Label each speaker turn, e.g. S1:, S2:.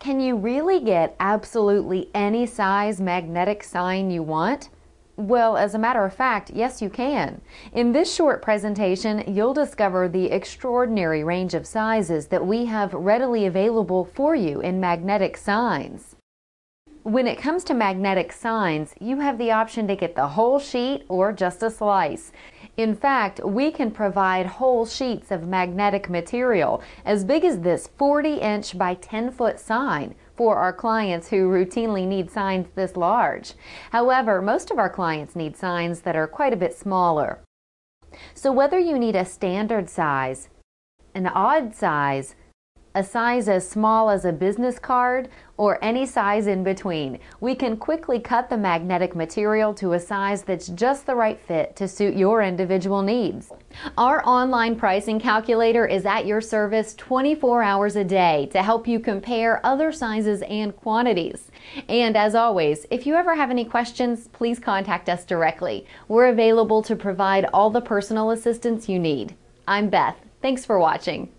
S1: Can you really get absolutely any size magnetic sign you want? Well, as a matter of fact, yes, you can. In this short presentation, you'll discover the extraordinary range of sizes that we have readily available for you in magnetic signs. When it comes to magnetic signs, you have the option to get the whole sheet or just a slice. In fact, we can provide whole sheets of magnetic material as big as this 40 inch by 10 foot sign for our clients who routinely need signs this large. However, most of our clients need signs that are quite a bit smaller. So whether you need a standard size, an odd size, a size as small as a business card, or any size in between. We can quickly cut the magnetic material to a size that's just the right fit to suit your individual needs. Our online pricing calculator is at your service 24 hours a day to help you compare other sizes and quantities. And as always, if you ever have any questions, please contact us directly. We're available to provide all the personal assistance you need. I'm Beth. Thanks for watching.